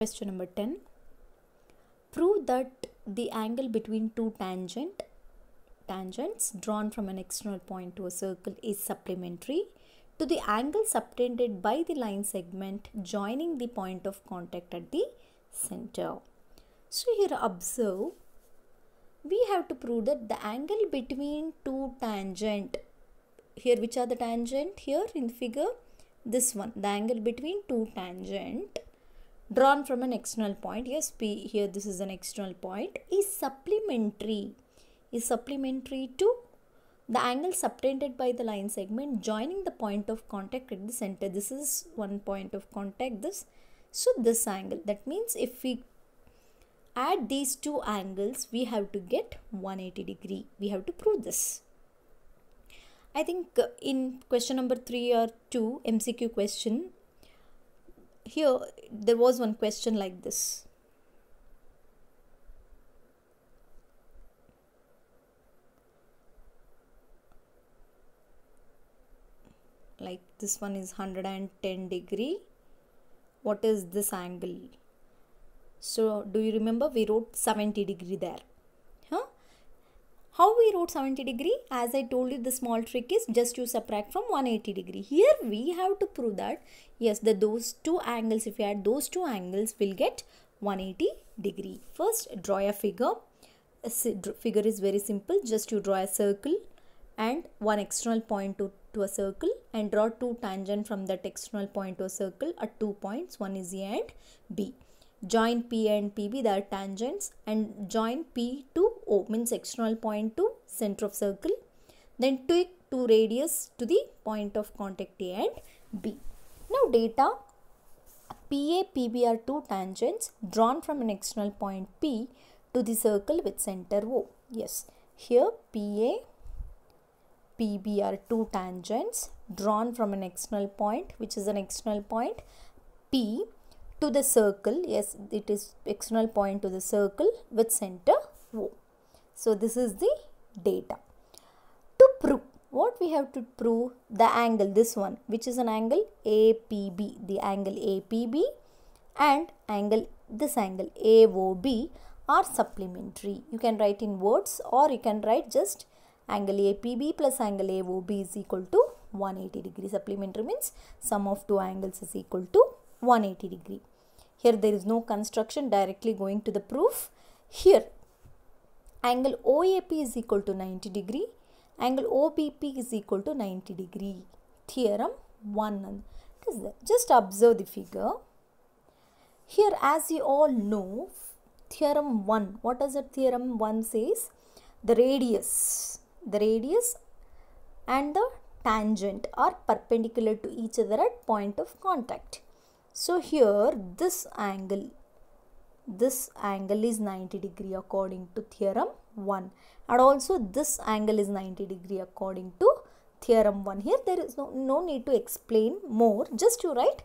Question number 10. Prove that the angle between two tangent tangents drawn from an external point to a circle is supplementary to the angle subtended by the line segment joining the point of contact at the center. So here observe we have to prove that the angle between two tangent here which are the tangent here in figure this one the angle between two tangent drawn from an external point yes p here this is an external point is supplementary is supplementary to the angle subtended by the line segment joining the point of contact at the center this is one point of contact this so this angle that means if we add these two angles we have to get 180 degree we have to prove this i think in question number 3 or 2 mcq question here there was one question like this. like this one is 110 degree what is this angle so do you remember we wrote 70 degree there how we wrote 70 degree? As I told you the small trick is just you subtract from 180 degree. Here we have to prove that yes that those two angles if you add those two angles will get 180 degree. First draw a figure. A figure is very simple just you draw a circle and one external point to, to a circle and draw two tangent from that external point to a circle at two points one is A and B join P and PB they are tangents and join P to O means external point to center of circle then take two radius to the point of contact A and B. Now data PA, PB are two tangents drawn from an external point P to the circle with center O. Yes, here PA, PB are two tangents drawn from an external point which is an external point P to the circle yes it is external point to the circle with center O. So this is the data. To prove what we have to prove the angle this one which is an angle APB the angle APB and angle this angle AOB are supplementary. You can write in words or you can write just angle APB plus angle AOB is equal to 180 degree. Supplementary means sum of two angles is equal to 180 degree. Here there is no construction directly going to the proof. Here angle OAP is equal to 90 degree. Angle OBP is equal to 90 degree. Theorem 1. Just observe the figure. Here as you all know, theorem 1. What does that theorem 1 says? The radius. The radius and the tangent are perpendicular to each other at point of contact. So here this angle, this angle is 90 degree according to theorem 1 and also this angle is 90 degree according to theorem 1. Here there is no, no need to explain more, just you write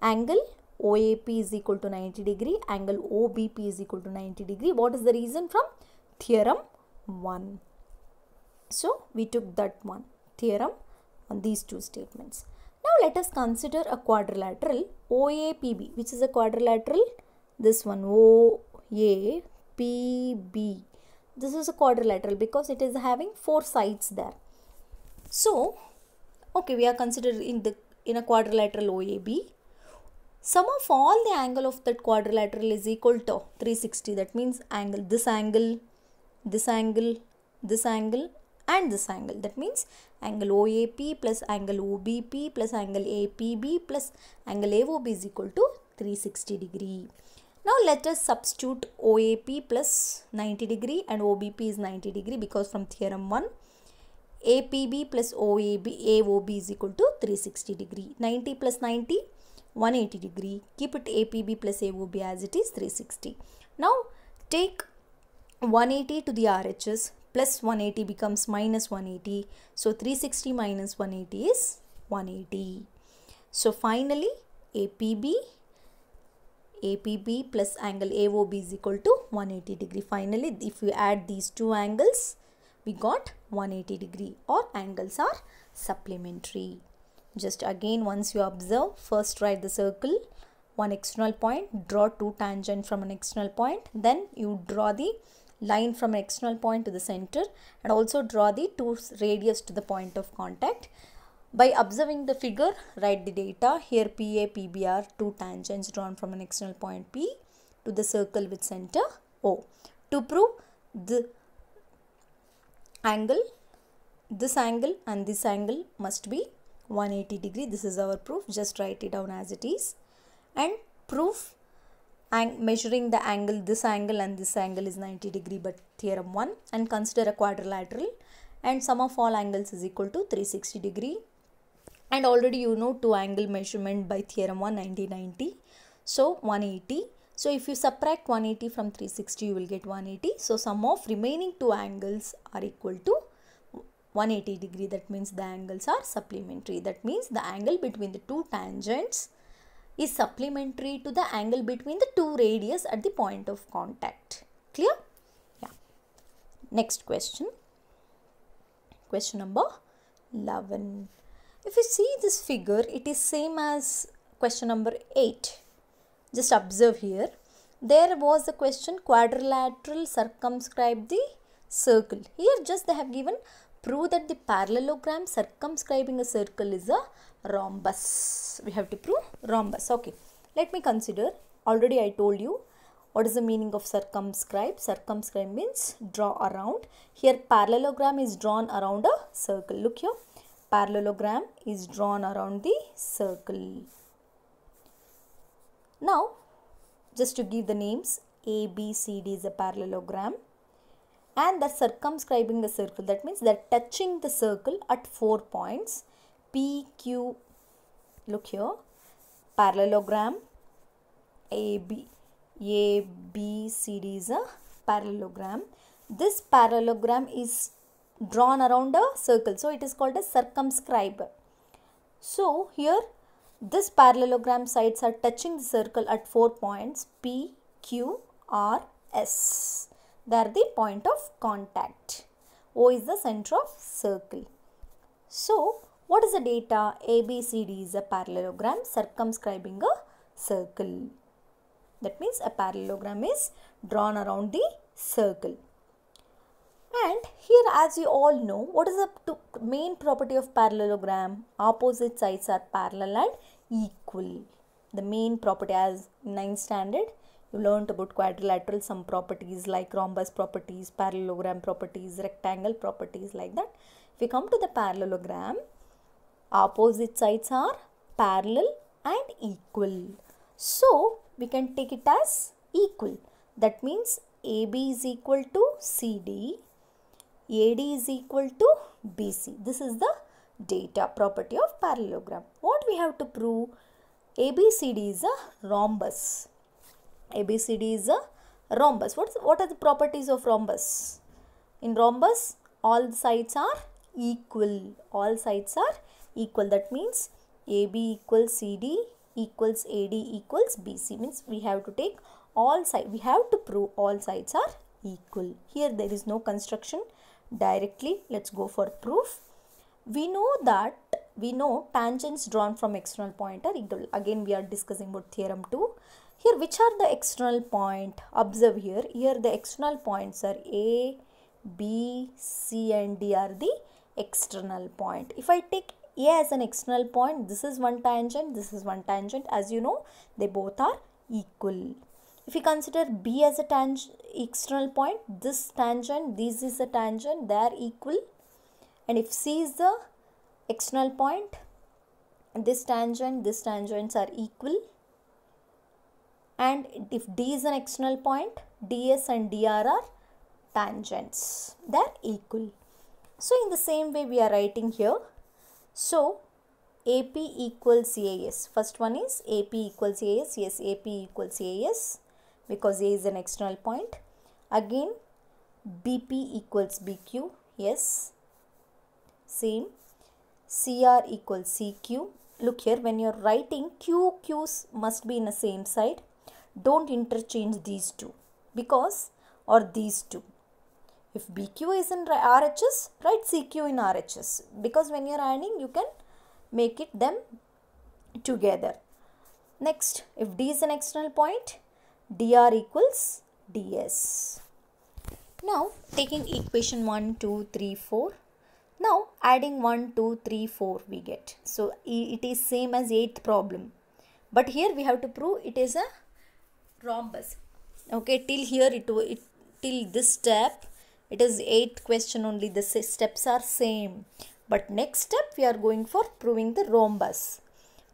angle OAP is equal to 90 degree, angle OBP is equal to 90 degree. What is the reason from theorem 1? So we took that one, theorem on these two statements. Now let us consider a quadrilateral OAPB which is a quadrilateral this one OAPB. This is a quadrilateral because it is having four sides there. So okay we are considering the in a quadrilateral OAB sum of all the angle of that quadrilateral is equal to 360 that means angle this angle this angle this angle and this angle that means angle OAP plus angle OBP plus angle APB plus angle AOB is equal to 360 degree. Now let us substitute OAP plus 90 degree and OBP is 90 degree because from theorem 1 APB plus OAB AOB is equal to 360 degree. 90 plus 90 180 degree. Keep it APB plus AOB as it is 360. Now take 180 to the RHS plus 180 becomes minus 180. So 360 minus 180 is 180. So finally APB, APB plus angle AOB is equal to 180 degree. Finally if we add these two angles, we got 180 degree or angles are supplementary. Just again once you observe, first write the circle, one external point, draw two tangent from an external point, then you draw the line from an external point to the center and also draw the two radius to the point of contact. By observing the figure, write the data. Here PA, PB are two tangents drawn from an external point P to the circle with center O. To prove the angle, this angle and this angle must be 180 degree. This is our proof. Just write it down as it is. And proof measuring the angle this angle and this angle is 90 degree but theorem 1 and consider a quadrilateral and sum of all angles is equal to 360 degree and already you know two angle measurement by theorem 1 90 90 so 180 so if you subtract 180 from 360 you will get 180 so sum of remaining two angles are equal to 180 degree that means the angles are supplementary that means the angle between the two tangents is supplementary to the angle between the two radius at the point of contact. Clear? Yeah. Next question. Question number 11. If you see this figure, it is same as question number 8. Just observe here. There was a question quadrilateral circumscribe the circle. Here just they have given prove that the parallelogram circumscribing a circle is a rhombus. We have to prove rhombus. Okay, let me consider. Already I told you what is the meaning of circumscribe. Circumscribe means draw around. Here parallelogram is drawn around a circle. Look here. Parallelogram is drawn around the circle. Now, just to give the names, A, B, C, D is a parallelogram and that circumscribing the circle that means they're touching the circle at four points P, Q, look here, parallelogram, A, B, A, B, C, D is a parallelogram. This parallelogram is drawn around a circle. So, it is called a circumscribe. So, here this parallelogram sides are touching the circle at four points P, Q, R, S. They are the point of contact. O is the center of circle. So, what is the data? ABCD is a parallelogram circumscribing a circle. That means a parallelogram is drawn around the circle. And here as you all know, what is the main property of parallelogram? Opposite sides are parallel and equal. The main property as 9 standard you learnt about quadrilateral, some properties like rhombus properties, parallelogram properties, rectangle properties like that. If we come to the parallelogram, opposite sides are parallel and equal. So, we can take it as equal. That means AB is equal to CD, AD is equal to BC. This is the data property of parallelogram. What we have to prove? ABCD is a rhombus. ABCD is a rhombus. What's, what are the properties of rhombus? In rhombus, all sides are equal. All sides are equal. That means AB equals CD equals AD equals BC. Means we have to take all sides. We have to prove all sides are equal. Here there is no construction directly. Let's go for proof. We know that we know tangents drawn from external point are equal. Again we are discussing about theorem 2. Here which are the external point? Observe here. Here the external points are A, B, C and D are the external point. If I take A as an external point, this is one tangent, this is one tangent. As you know, they both are equal. If we consider B as a tangent, external point, this tangent, this is a tangent, they are equal. And if C is the external point, this tangent, this tangents are equal and if D is an external point, DS and DR are tangents. They are equal. So, in the same way we are writing here. So, AP equals AS. First one is AP equals AS. Yes, AP equals AS because A is an external point. Again, BP equals BQ. Yes, same. CR equals CQ. Look here, when you are writing, QQs must be in the same side don't interchange these two because or these two. If BQ is in RHS, write CQ in RHS because when you're adding, you can make it them together. Next, if D is an external point, dr equals ds. Now, taking equation 1, 2, 3, 4. Now, adding 1, 2, 3, 4 we get. So, it is same as 8th problem. But here we have to prove it is a rhombus okay till here it, it till this step it is eighth question only the steps are same but next step we are going for proving the rhombus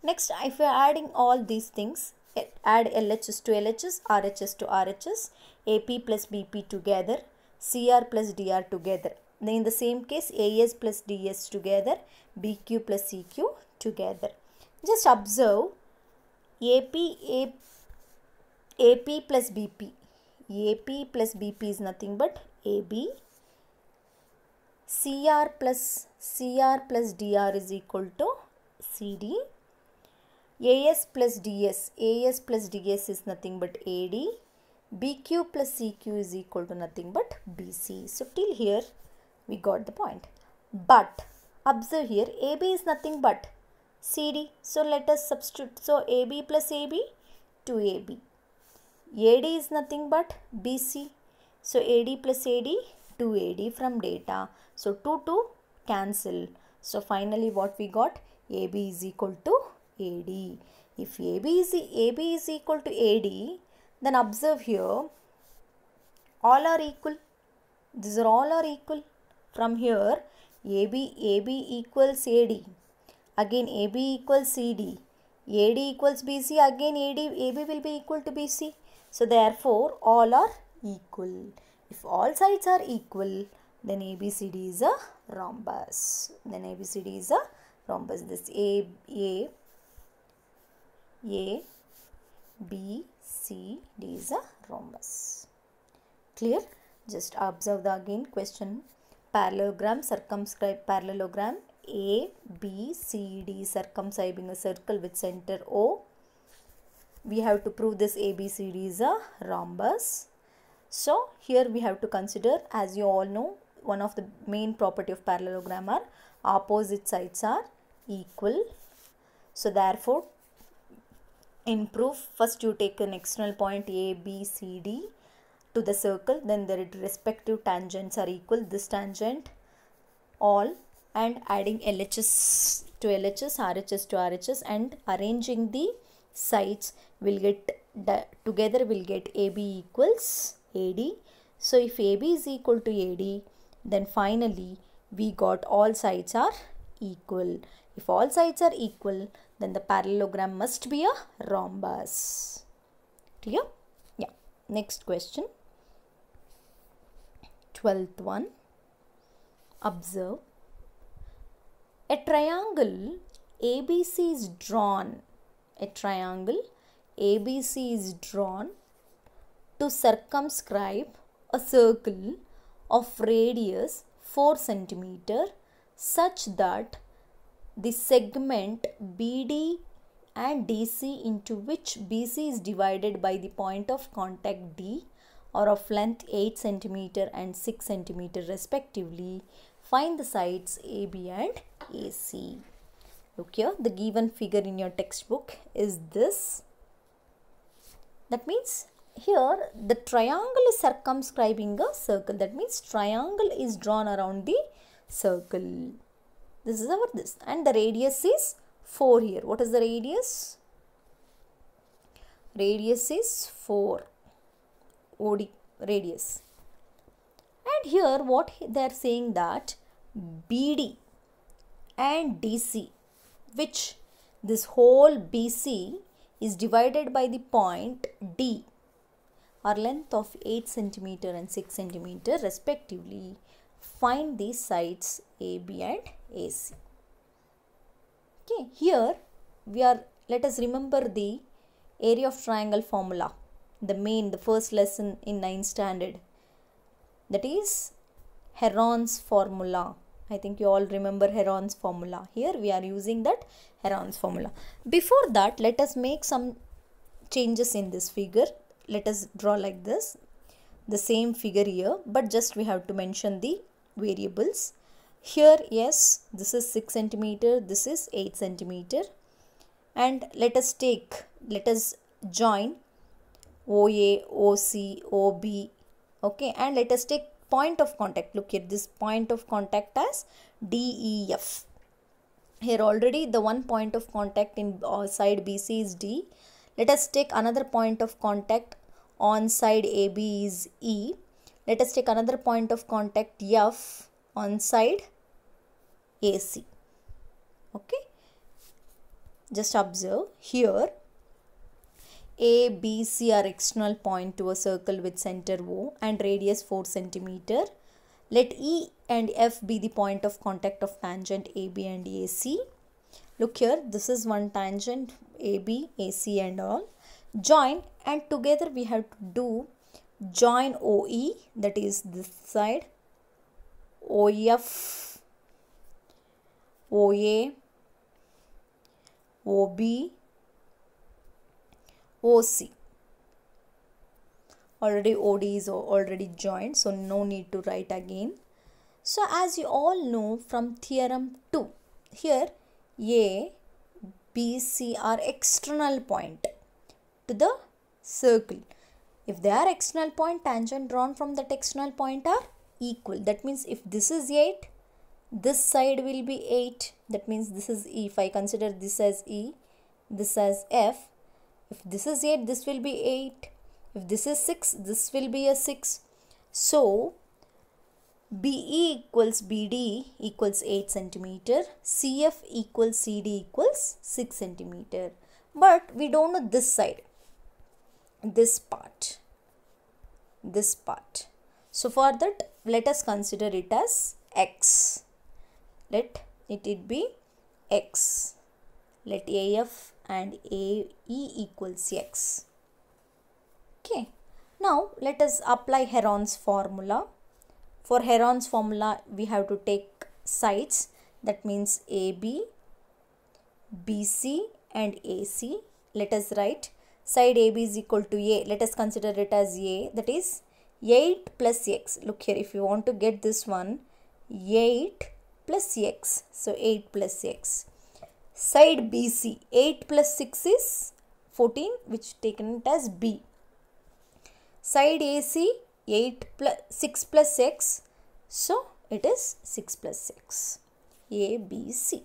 next if we are adding all these things add LHS to LHS, RHS to RHS, AP plus BP together, CR plus DR together. In the same case, AS plus DS together, BQ plus CQ together. Just observe AP, a AP plus BP. AP plus BP is nothing but AB. CR plus CR plus DR is equal to CD. AS plus DS. AS plus DS is nothing but AD. BQ plus CQ is equal to nothing but BC. So till here we got the point. But observe here AB is nothing but CD. So let us substitute. So AB plus AB to AB. AD is nothing but BC. So AD plus AD, 2AD from data. So 2 to cancel. So finally what we got? AB is equal to AD. If AB is, AB is equal to AD, then observe here, all are equal. These are all are equal. From here, AB, AB equals AD. Again, AB equals CD. AD equals BC. Again, AD, AB will be equal to BC. So therefore, all are equal. If all sides are equal, then ABCD is a rhombus. Then ABCD is a rhombus. This A, A, A, B, C, D is a rhombus. Clear? Just observe the again question. Parallelogram, circumscribe parallelogram. A, B, C, D circumscribing a circle with center O we have to prove this ABCD is a rhombus. So here we have to consider as you all know one of the main property of parallelogram are opposite sides are equal. So therefore in proof first you take an external point A, B, C, D to the circle then their respective tangents are equal this tangent all and adding LHS to LHS, RHS to RHS and arranging the sides will get together will get AB equals AD. So if AB is equal to AD then finally we got all sides are equal. If all sides are equal then the parallelogram must be a rhombus. Clear? Yeah. Next question. 12th one. Observe. A triangle ABC is drawn a triangle ABC is drawn to circumscribe a circle of radius 4 centimeter such that the segment BD and DC into which BC is divided by the point of contact D or of length 8 centimeter and 6 centimeter respectively. Find the sides AB and AC. Look here, the given figure in your textbook is this. That means here the triangle is circumscribing a circle. That means triangle is drawn around the circle. This is our this and the radius is 4 here. What is the radius? Radius is 4. OD radius. And here what they are saying that BD and DC which this whole BC is divided by the point D or length of 8 centimeter and 6 centimeter respectively. Find the sides AB and AC. Okay, here we are, let us remember the area of triangle formula, the main, the first lesson in 9th standard. That is Heron's formula I think you all remember Heron's formula. Here we are using that Heron's formula. Before that, let us make some changes in this figure. Let us draw like this. The same figure here, but just we have to mention the variables. Here, yes, this is 6 centimeter, this is 8 centimeter. And let us take, let us join OA, OC, OB. Okay, and let us take point of contact. Look here, this point of contact as DEF. Here already the one point of contact in uh, side BC is D. Let us take another point of contact on side AB is E. Let us take another point of contact F on side AC. Okay. Just observe here a, B, C are external point to a circle with center O and radius 4 centimeter. Let E and F be the point of contact of tangent AB and AC. Look here, this is one tangent AB, AC and all. Join and together we have to do join OE that is this side, OF, OA, OB OC. Already OD is already joined, so no need to write again. So as you all know from theorem 2, here A, B, C are external point to the circle. If they are external point, tangent drawn from that external point are equal. That means if this is 8, this side will be 8. That means this is E. If I consider this as E, this as F, if this is 8, this will be 8. If this is 6, this will be a 6. So, BE equals BD equals 8 centimeter. CF equals CD equals 6 centimeter. But we don't know this side. This part. This part. So, for that, let us consider it as X. Let it, it be X let AF and AE equals X. Okay. Now let us apply Heron's formula. For Heron's formula we have to take sides that means AB, BC and AC. Let us write side AB is equal to A. Let us consider it as A that is 8 plus X. Look here if you want to get this one 8 plus X. So 8 plus X Side BC, 8 plus 6 is 14 which taken it as B. Side AC, 8 plus 6 plus 6. So, it is 6 plus 6. A, B, C.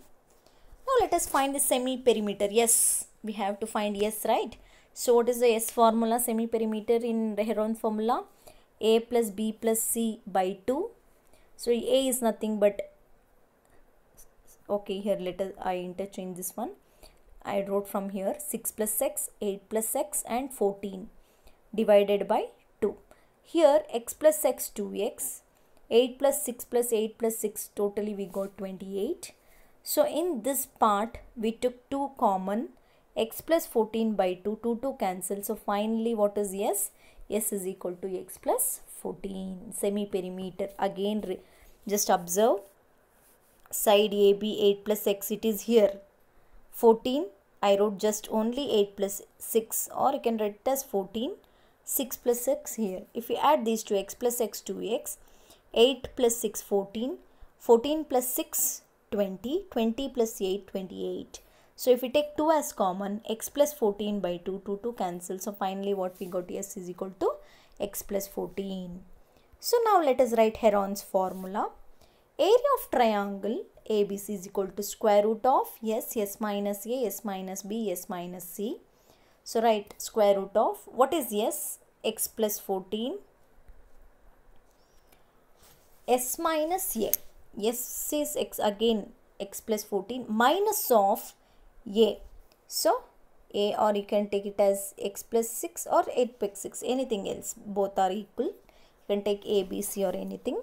Now, let us find the semi-perimeter. Yes, we have to find yes, right? So, what is the S formula, semi-perimeter in Heron formula? A plus B plus C by 2. So, A is nothing but okay here let us i interchange this one i wrote from here 6 plus 6 8 plus 6 and 14 divided by 2 here x plus x 2x 8 plus 6 plus 8 plus 6 totally we got 28 so in this part we took 2 common x plus 14 by 2 2 cancel so finally what is yes s is equal to x plus 14 semi perimeter again just observe Side AB 8 plus x it is here. 14 I wrote just only 8 plus 6 or you can write it as 14 6 plus x here. If we add these two x plus x 2x 8 plus 6 14 14 plus 6 20 20 plus 8 28. So if we take 2 as common x plus 14 by 2 2 2 cancel. So finally what we got s is equal to x plus 14. So now let us write Heron's formula. Area of triangle ABC is equal to square root of yes, yes minus A, yes minus B, yes minus C. So write square root of what is yes? X plus 14. S minus A. S Yes is X again X plus 14 minus of A. So A or you can take it as X plus 6 or 8 plus 6 anything else both are equal. You can take A, B, C or anything.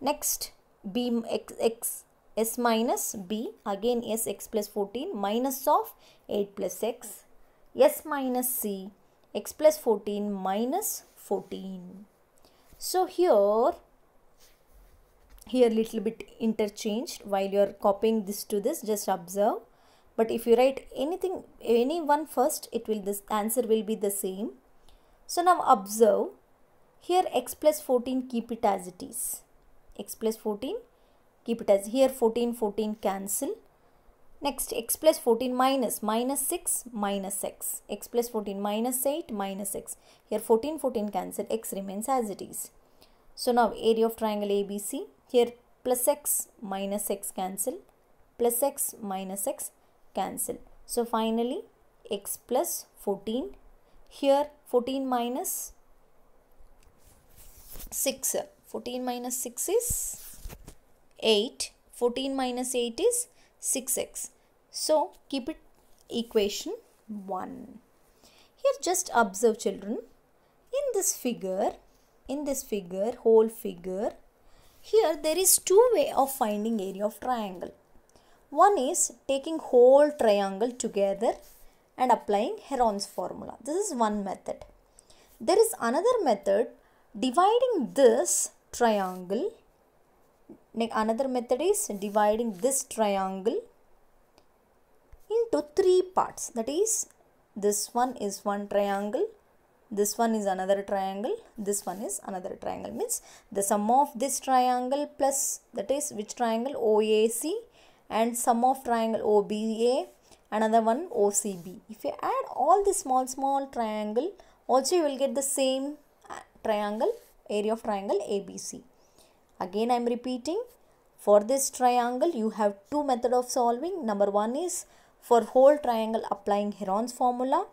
Next b x, x s minus b again s x plus 14 minus of 8 plus x s minus c x plus 14 minus 14 so here here little bit interchanged while you are copying this to this just observe but if you write anything any one first it will this answer will be the same so now observe here x plus 14 keep it as it is x plus 14 keep it as here 14 14 cancel next x plus 14 minus minus 6 minus x x plus 14 minus 8 minus x here 14 14 cancel x remains as it is so now area of triangle abc here plus x minus x cancel plus x minus x cancel so finally x plus 14 here 14 minus 6 14 minus 6 is 8. 14 minus 8 is 6x. So keep it equation 1. Here just observe children. In this figure, in this figure, whole figure, here there is two way of finding area of triangle. One is taking whole triangle together and applying Heron's formula. This is one method. There is another method dividing this triangle another method is dividing this triangle into three parts that is this one is one triangle this one is another triangle this one is another triangle means the sum of this triangle plus that is which triangle OAC and sum of triangle OBA another one OCB if you add all the small small triangle also you will get the same uh, triangle area of triangle ABC. Again I am repeating for this triangle you have two method of solving. Number one is for whole triangle applying Heron's formula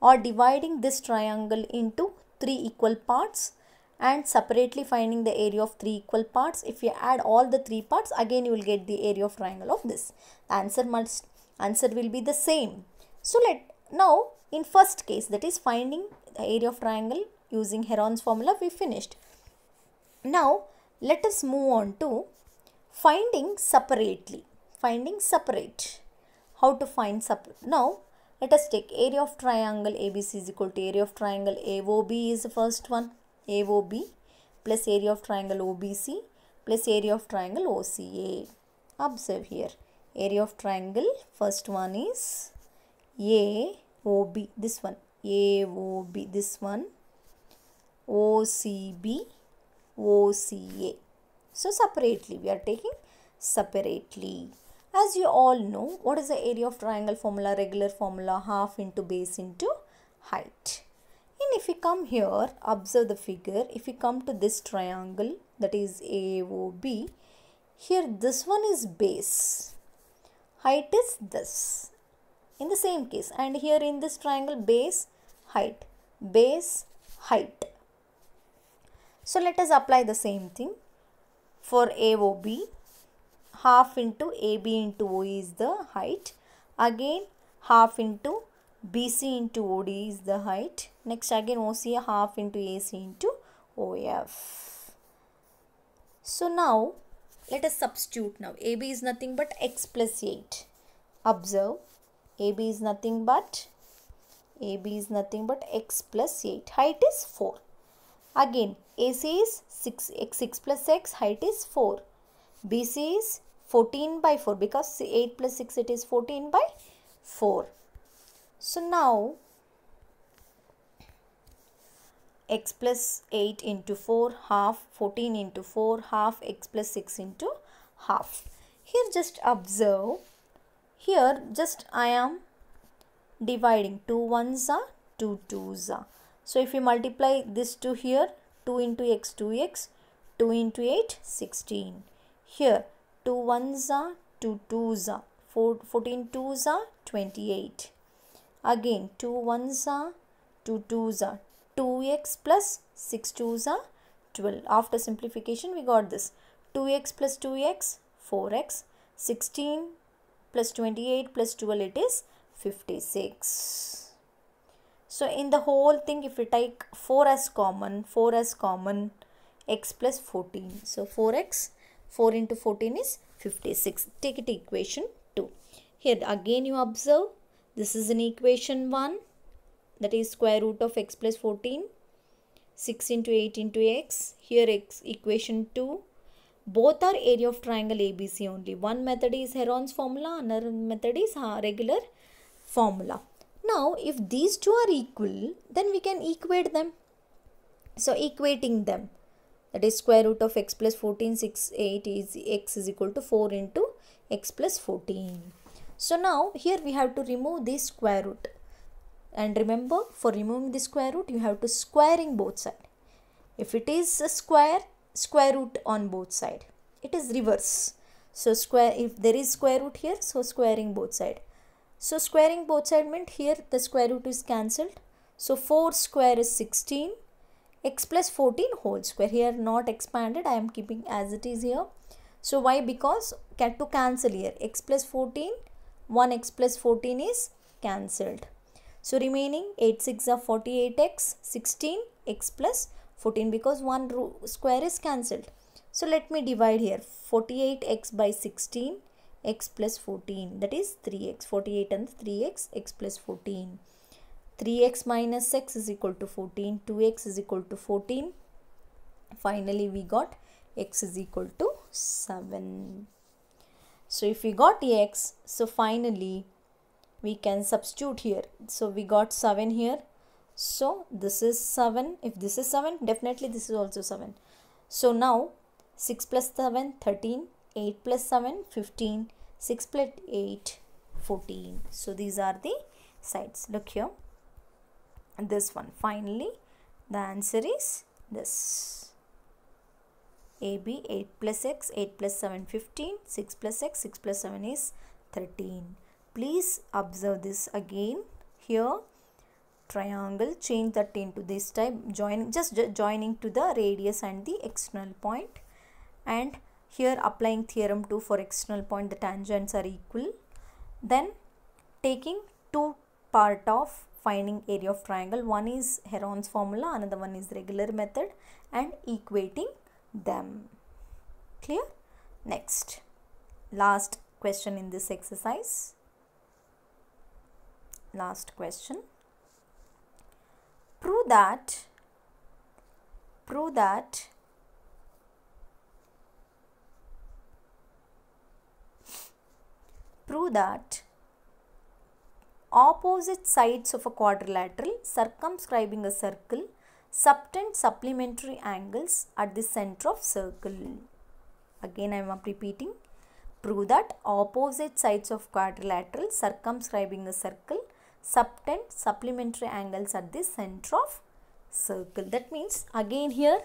or dividing this triangle into three equal parts and separately finding the area of three equal parts. If you add all the three parts again you will get the area of triangle of this. The answer must answer will be the same. So let now in first case that is finding the area of triangle using Heron's formula we finished. Now, let us move on to finding separately. Finding separate. How to find separate? Now, let us take area of triangle ABC is equal to area of triangle AOB is the first one. AOB plus area of triangle OBC plus area of triangle OCA. Observe here. Area of triangle first one is AOB. This one. AOB. This one. OCB OCA. So separately, we are taking separately. As you all know, what is the area of triangle formula? Regular formula, half into base into height. And if we come here, observe the figure. If we come to this triangle, that is AOB, here this one is base. Height is this. In the same case, and here in this triangle, base, height. Base, height. So let us apply the same thing for AOB half into AB into O is the height again half into BC into OD is the height next again OC half into AC into OF so now let us substitute now AB is nothing but X plus 8 observe AB is nothing but AB is nothing but X plus 8 height is 4 again AC is 6, x 6 plus x, height is 4. BC is 14 by 4 because 8 plus 6 it is 14 by 4. So now x plus 8 into 4 half 14 into 4 half x plus 6 into half. Here just observe here just I am dividing 2 ones are 2 twos are. So if you multiply this 2 here 2 into x 2x 2 into 8 16 here 2 ones are 2 twos are 4, 14 twos are 28 again 2 ones are 2 twos are 2x plus 6 twos are 12 after simplification we got this 2x plus 2x 4x 16 plus 28 plus 12 it is 56 so in the whole thing if we take 4 as common 4 as common x plus 14 so 4x 4 into 14 is 56 take it equation 2 here again you observe this is an equation 1 that is square root of x plus 14 6 into 8 into x here x equation 2 both are area of triangle abc only one method is heron's formula another method is uh, regular formula now if these two are equal then we can equate them. So equating them that is square root of x plus 14 6 8 is x is equal to 4 into x plus 14. So now here we have to remove this square root and remember for removing the square root you have to squaring both side. If it is a square, square root on both side. It is reverse. So square if there is square root here so squaring both side. So squaring both sides meant here the square root is cancelled. So 4 square is 16 x plus 14 whole square here not expanded I am keeping as it is here. So why because can to cancel here x plus 14 1 x plus 14 is cancelled. So remaining 8 6 are 48x 16 x plus 14 because 1 square is cancelled. So let me divide here 48x by 16 x plus 14 that is 3x 48 and 3x x plus 14 3x minus x is equal to 14 2x is equal to 14 finally we got x is equal to 7 so if we got x so finally we can substitute here so we got 7 here so this is 7 if this is 7 definitely this is also 7 so now 6 plus 7 13 8 plus 7 15 6 plus 8 14 so these are the sides look here and this one finally the answer is this AB 8 plus x 8 plus 7 15 6 plus x 6 plus 7 is 13 please observe this again here triangle change that into this type join just joining to the radius and the external point and here applying theorem 2 for external point the tangents are equal. Then taking two part of finding area of triangle. One is Heron's formula, another one is regular method and equating them. Clear? Next, last question in this exercise. Last question. Prove that, prove that prove that opposite sides of a quadrilateral circumscribing a circle subtend supplementary angles at the center of circle. Again I am repeating. Prove that opposite sides of quadrilateral circumscribing a circle subtend supplementary angles at the center of circle. That means again here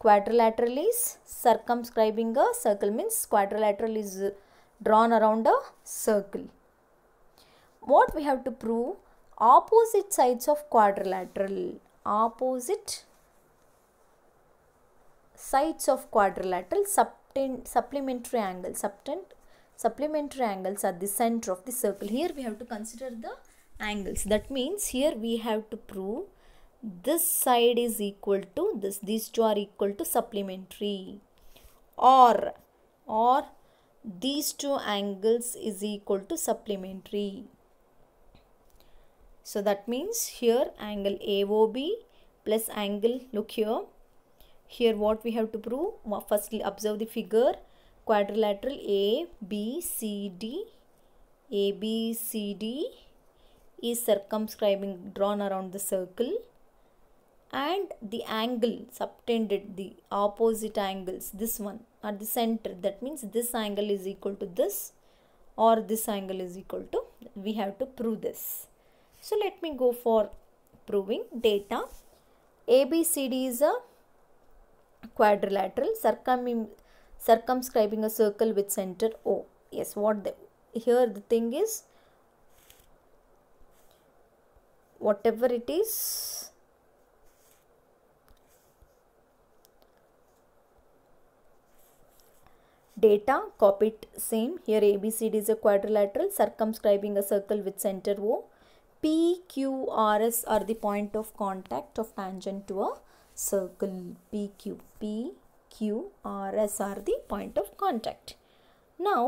quadrilateral is circumscribing a circle means quadrilateral is drawn around a circle. What we have to prove? Opposite sides of quadrilateral. Opposite sides of quadrilateral supplementary angles. Supplementary angles are the center of the circle. Here we have to consider the angles. That means here we have to prove this side is equal to this. These two are equal to supplementary or or these two angles is equal to supplementary. So that means here angle AOB plus angle, look here. Here what we have to prove? Firstly observe the figure quadrilateral A, B, C, D, A, B, C, D is circumscribing drawn around the circle and the angle subtended the opposite angles this one at the center that means this angle is equal to this or this angle is equal to we have to prove this so let me go for proving data ABCD is a quadrilateral circum circumscribing a circle with center O yes what the here the thing is whatever it is data, copied same. Here ABCD is a quadrilateral circumscribing a circle with center O. PQRS are the point of contact of tangent to a circle. PQPQRs are the point of contact. Now,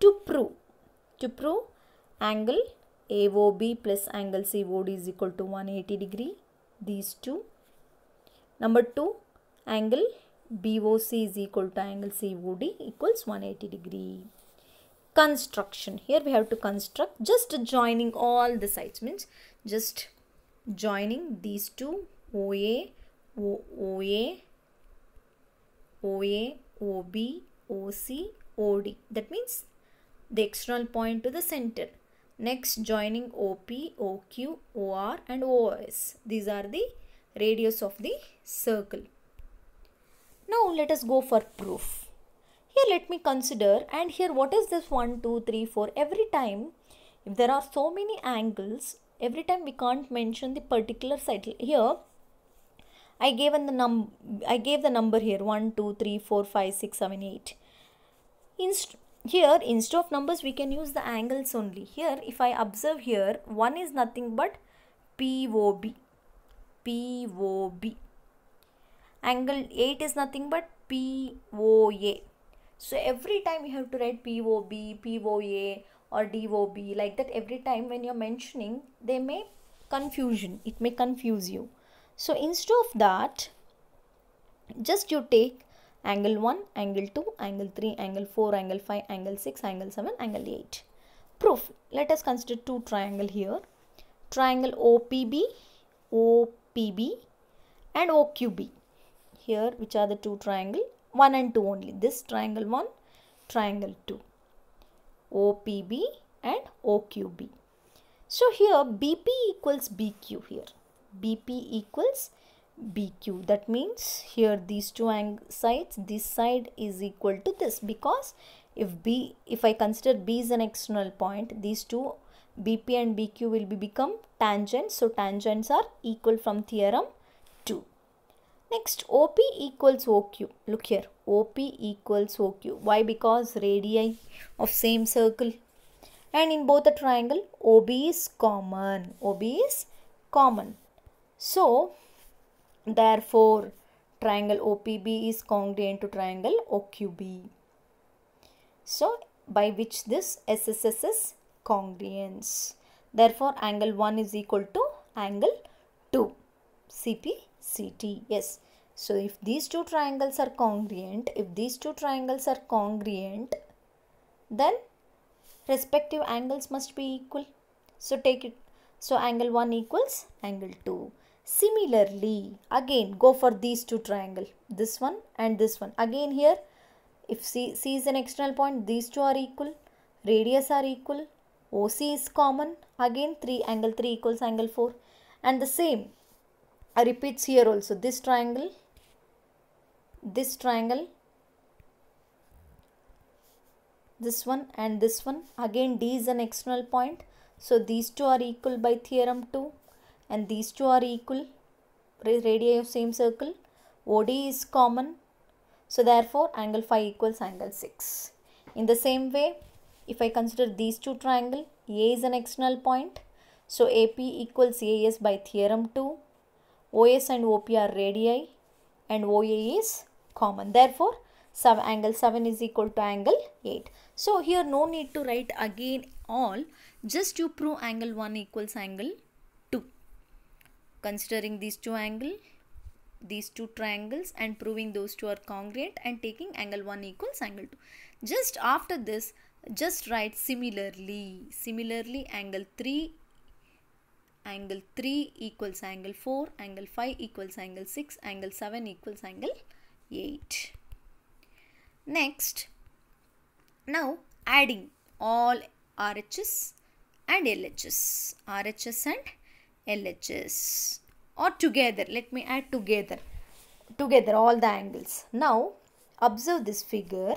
to prove, to prove angle AOB plus angle COD is equal to 180 degree. These two. Number two, angle BOC is equal to angle COD equals 180 degree. Construction. Here we have to construct just joining all the sides means just joining these two OA, o, OA, OA, OB, OC, OD. That means the external point to the center. Next joining OP, OQ, OR and OS. These are the radius of the circle. Now let us go for proof. Here let me consider and here what is this 1, 2, 3, 4. Every time if there are so many angles every time we can't mention the particular side here I gave the num I gave the number here 1, 2, 3, 4, 5, 6, 7, 8. Inst here instead of numbers we can use the angles only. Here if I observe here 1 is nothing but POB. POB angle 8 is nothing but POA. So every time you have to write POB, POA or DOB like that every time when you're mentioning they may confusion. It may confuse you. So instead of that just you take angle 1, angle 2, angle 3, angle 4, angle 5, angle 6, angle 7, angle 8. Proof. Let us consider two triangle here. Triangle OPB, OPB and OQB here which are the two triangle 1 and 2 only this triangle 1 triangle 2 OPB and OQB so here BP equals BQ here BP equals BQ that means here these two sides this side is equal to this because if B if I consider B is an external point these two BP and BQ will be become tangents so tangents are equal from theorem Next OP equals OQ. Look here OP equals OQ. Why? Because radii of same circle and in both the triangle OB is common. OB is common. So therefore triangle OPB is congruent to triangle OQB. So by which this SSS is congruence. Therefore angle 1 is equal to angle 2 CP CT. Yes. So if these two triangles are congruent, if these two triangles are congruent, then respective angles must be equal. So take it. So angle 1 equals angle 2. Similarly, again go for these two triangle. This one and this one. Again here, if C, C is an external point, these two are equal. Radius are equal. OC is common. Again 3 angle 3 equals angle 4. And the same repeats here also this triangle this triangle this one and this one again d is an external point so these two are equal by theorem 2 and these two are equal radii of same circle OD is common so therefore angle 5 equals angle 6 in the same way if I consider these two triangle A is an external point so AP equals AS by theorem 2 OS and OP are radii and OA is common. Therefore, sub angle 7 is equal to angle 8. So, here no need to write again all. Just you prove angle 1 equals angle 2. Considering these two angle, these two triangles and proving those two are congruent and taking angle 1 equals angle 2. Just after this, just write similarly. Similarly, angle 3 angle 3 equals angle 4, angle 5 equals angle 6, angle 7 equals angle 8. Next, now adding all RHS and LHS, RHS and LHS or together, let me add together, together all the angles. Now, observe this figure,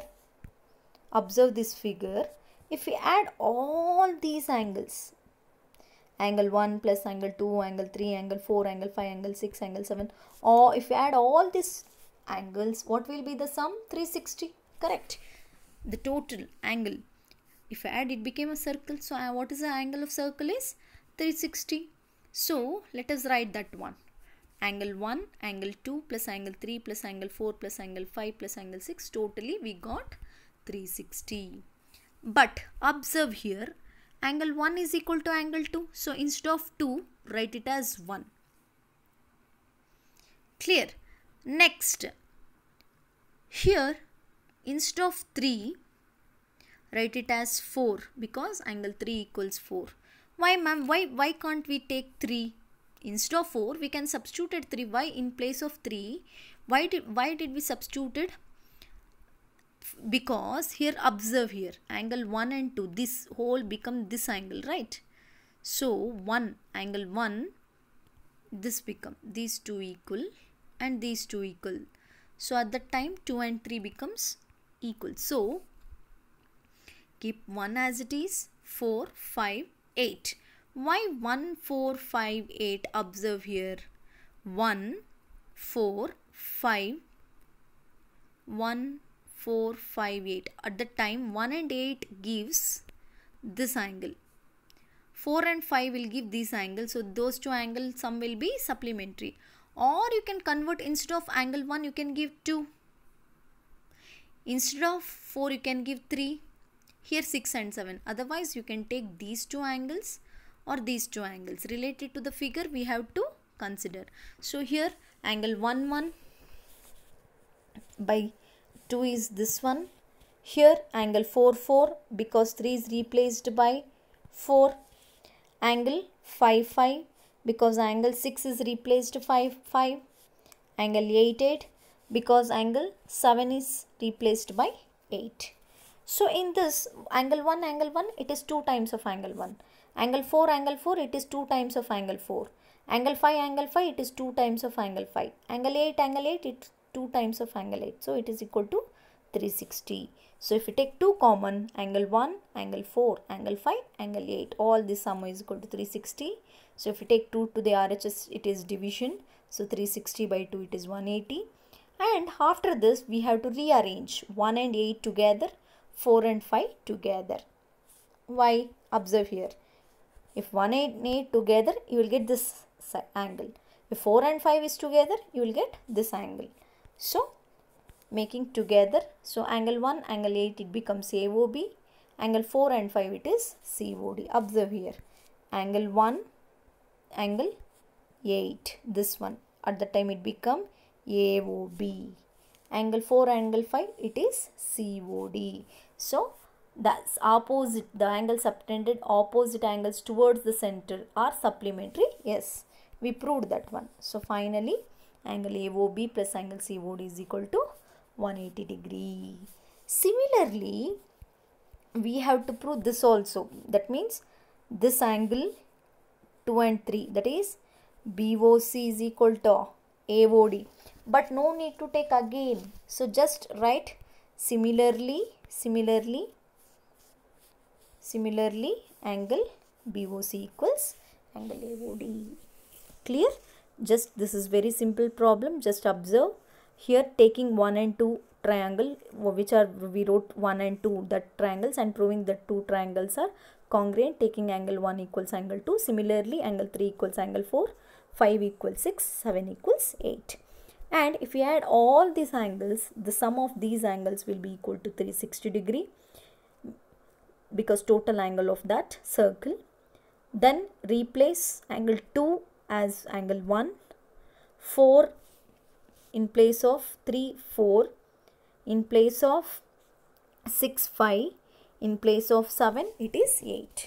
observe this figure, if we add all these angles, angle 1 plus angle 2 angle 3 angle 4 angle 5 angle 6 angle 7 or if you add all these angles what will be the sum 360 correct the total angle if I add it became a circle so uh, what is the angle of circle is 360 so let us write that one angle 1 angle 2 plus angle 3 plus angle 4 plus angle 5 plus angle 6 totally we got 360 but observe here angle 1 is equal to angle 2. So instead of 2, write it as 1. Clear? Next, here instead of 3, write it as 4 because angle 3 equals 4. Why ma'am? Why, why can't we take 3? Instead of 4, we can substitute 3. Why in place of 3? Why did, why did we substitute because here observe here angle 1 and 2 this whole become this angle right so 1 angle 1 this become these two equal and these two equal so at that time 2 and 3 becomes equal so keep 1 as it is 4 5 8 why 1 4 5 8 observe here 1 4 5 1 4, 5, 8. At the time 1 and 8 gives this angle. 4 and 5 will give this angle. So those two angles some will be supplementary. Or you can convert instead of angle 1 you can give 2. Instead of 4 you can give 3. Here 6 and 7. Otherwise you can take these two angles or these two angles. Related to the figure we have to consider. So here angle 1 1 by 2 is this one. Here angle 4, 4 because 3 is replaced by 4. Angle 5, 5 because angle 6 is replaced 5, 5. Angle 8, 8 because angle 7 is replaced by 8. So in this angle 1, angle 1, it is 2 times of angle 1. Angle 4, angle 4, it is 2 times of angle 4. Angle 5, angle 5, it is 2 times of angle 5. Angle 8, angle 8, it 2 times of angle 8 so it is equal to 360 so if you take 2 common angle 1 angle 4 angle 5 angle 8 all this sum is equal to 360 so if you take 2 to the RHS it is division so 360 by 2 it is 180 and after this we have to rearrange 1 and 8 together 4 and 5 together why observe here if 1 and 8 together you will get this angle if 4 and 5 is together you will get this angle so making together so angle 1 angle 8 it becomes AOB angle 4 and 5 it is COD observe here angle 1 angle 8 this one at the time it become AOB angle 4 angle 5 it is COD so that's opposite the angles subtended opposite angles towards the center are supplementary yes we proved that one so finally angle AOB plus angle COD is equal to 180 degree. Similarly, we have to prove this also. That means this angle 2 and 3 that is BOC is equal to AOD. But no need to take again. So just write similarly, similarly, similarly angle BOC equals angle AOD. Clear? just this is very simple problem just observe here taking 1 and 2 triangle which are we wrote 1 and 2 that triangles and proving that two triangles are congruent taking angle 1 equals angle 2 similarly angle 3 equals angle 4 5 equals 6 7 equals 8 and if we add all these angles the sum of these angles will be equal to 360 degree because total angle of that circle then replace angle 2 as angle 1 4 in place of 3 4 in place of 6 5 in place of 7 it is 8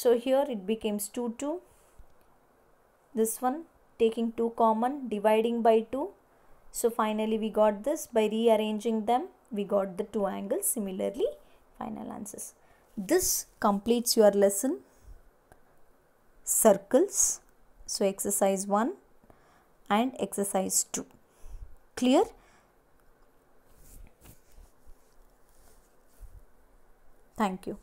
so here it becomes 2 2 this one taking 2 common dividing by 2 so finally we got this by rearranging them we got the two angles similarly final answers this completes your lesson circles so exercise 1 and exercise 2. Clear? Thank you.